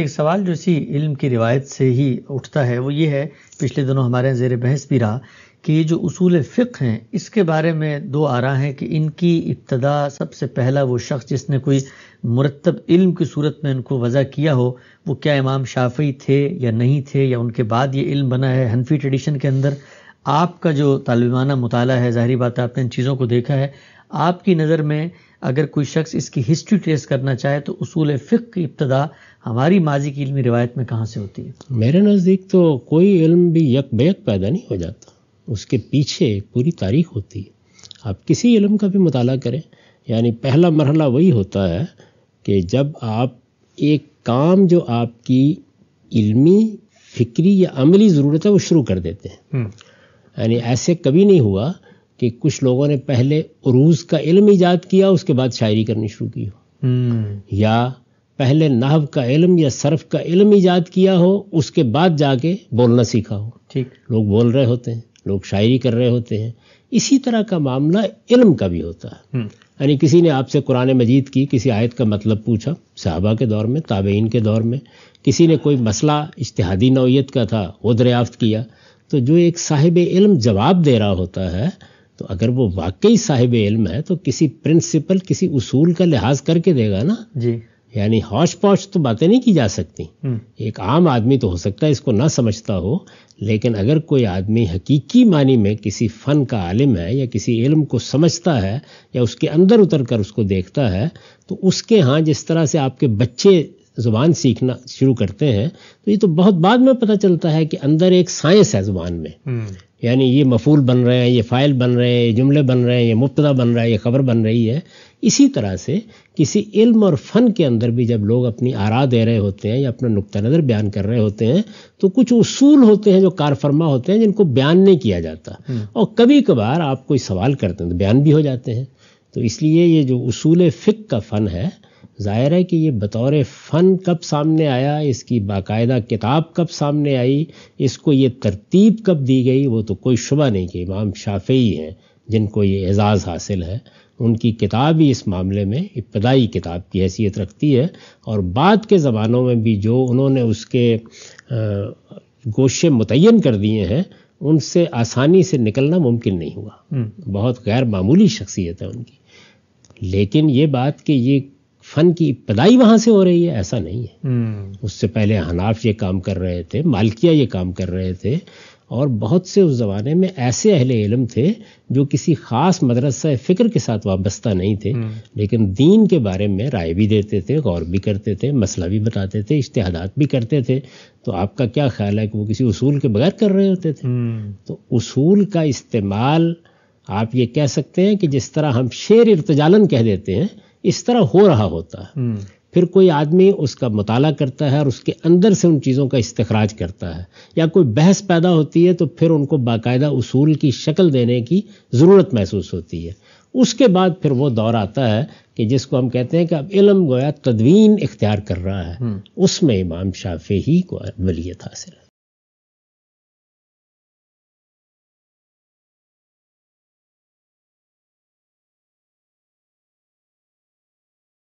एक सवाल जो इसी इल्म की रिवायत से ही उठता है वो ये है पिछले दिनों हमारे जेर बहस भी रहा कि ये जो असूल फ़िक हैं इसके बारे में दो आ रहा हैं कि इनकी इब्तदा सबसे पहला वो शख्स जिसने कोई मुरतब इल्म की सूरत में इनको वज़ा किया हो वो क्या इमाम शाफी थे या नहीं थे या उनके बाद ये इल्म बना है हनफी ट्रेडिशन के अंदर आपका जो तालबाना मुताला है ज़ाहरी बात है आपने इन चीज़ों को देखा है आपकी नज़र में अगर कोई शख्स इसकी हिस्ट्री ट्रेस करना चाहे तो उसूल फ़िक की इब्तदा हमारी माजी की इलमी रिवायत में कहाँ से होती है मेरे नज़दीक तो कोई इल्म भी यक बेक पैदा नहीं हो जाता उसके पीछे पूरी तारीख होती है आप किसी इल्म का भी मुताला करें यानी पहला मरहला वही होता है कि जब आप एक काम जो आपकी इल्मी फिक्री या अमली ज़रूरत है वो शुरू कर देते हैं हम्म। यानी ऐसे कभी नहीं हुआ कि कुछ लोगों ने पहले उरूज का इल्म ईजाद किया उसके बाद शायरी करनी शुरू की हो हम्म। या पहले नहब का इल्म या सर्फ का इल्म ईजाद किया हो उसके बाद जाके बोलना सीखा हो ठीक लोग बोल रहे होते हैं लोग शायरी कर रहे होते हैं इसी तरह का मामला इल्म का भी होता है हम्म। यानी किसी ने आपसे कुरान मजीद की किसी आयत का मतलब पूछा साहबा के दौर में ताबेन के दौर में किसी ने कोई मसला इश्तहादी नौीयत का था वो दरियाफ्त किया तो जो एक साहिब इल्म जवाब दे रहा होता है तो अगर वो वाकई साहिब इल्म है तो किसी प्रिंसिपल किसी उसूल का लिहाज करके देगा ना जी यानी हौश पौश तो बातें नहीं की जा सकती हम्म। एक आम आदमी तो हो सकता है इसको ना समझता हो लेकिन अगर कोई आदमी हकीकी मानी में किसी फ़न का आलिम है या किसी इल्म को समझता है या उसके अंदर उतर कर उसको देखता है तो उसके यहाँ जिस तरह से आपके बच्चे ज़ुबान सीखना शुरू करते हैं तो ये तो बहुत बाद में पता चलता है कि अंदर एक साइंस है ज़ुबान में हम्म। यानी ये मफूल बन रहे हैं ये फ़ाइल बन रहे हैं ये जुमले बन रहे हैं ये मुबतदा बन रहा है ये ख़बर बन रही है इसी तरह से किसी इल्म और फ़न के अंदर भी जब लोग अपनी आरा दे रहे होते हैं या अपना नुक़ नज़र बयान कर रहे होते हैं तो कुछ उसूल होते हैं जो कारफरमा होते हैं जिनको बयान नहीं किया जाता हम्म। और कभी कभार आप कोई सवाल करते हैं तो बयान भी हो जाते हैं तो इसलिए ये जो उसूल फ़िक का फ़न है ज़ाहिर है कि ये बतौर फ़न कब सामने आया इसकी बाकायदा किताब कब सामने आई इसको ये तरतीब कब दी गई वो तो कोई शुबा नहीं कि इमाम शाफी हैं जिनको ये एज़ाज़ हासिल है उनकी किताब ही इस मामले में इब्तदाई किताब की हैसियत रखती है और बाद के ज़मानों में भी जो उन्होंने उसके गोशे मुतन कर दिए हैं उनसे आसानी से निकलना मुमकिन नहीं हुआ हम्म। बहुत गैर मामूली शख्सियत है उनकी लेकिन ये बात कि ये फन की इब्तदाई वहां से हो रही है ऐसा नहीं है हम्म। उससे पहले हनाफ ये काम कर रहे थे मालकिया ये काम कर रहे थे और बहुत से उस ज़माने में ऐसे अहले इलम थे जो किसी ख़ास मदरसा फ़िक्र के साथ वाबस्ता नहीं थे हम्म। लेकिन दीन के बारे में राय भी देते थे गौर भी करते थे मसला भी बताते थे इश्तहादात भी करते थे तो आपका क्या ख्याल है कि वो किसी उसूल के बगैर कर रहे होते थे हम्म। तो उसूल का इस्तेमाल आप ये कह सकते हैं कि जिस तरह हम शेर इर्तजालन कह देते हैं इस तरह हो रहा होता है हम्म। फिर कोई आदमी उसका मुताला करता है और उसके अंदर से उन चीज़ों का इस्तराज करता है या कोई बहस पैदा होती है तो फिर उनको बाकायदा उसूल की शक्ल देने की ज़रूरत महसूस होती है उसके बाद फिर वो दौर आता है कि जिसको हम कहते हैं कि अब इलम गोया तदवीन इख्तियार कर रहा है हम्म। उसमें इमाम शाफी ही को वलीत हासिल